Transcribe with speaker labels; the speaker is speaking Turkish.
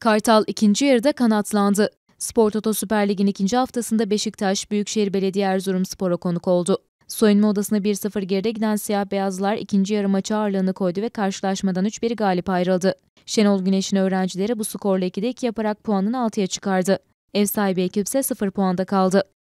Speaker 1: Kartal ikinci yarıda kanatlandı. Spor Toto Süper Lig'in ikinci haftasında Beşiktaş, Büyükşehir Belediye Erzurum Spor'a konuk oldu. Soyunma odasına 1-0 geride giden siyah beyazlar ikinci yarı maça ağırlığını koydu ve karşılaşmadan 3-1 galip ayrıldı. Şenol Güneş'in öğrencileri bu skorla 2'de 2 yaparak puanını 6'ya çıkardı. Ev sahibi ekip ise 0 puanda kaldı.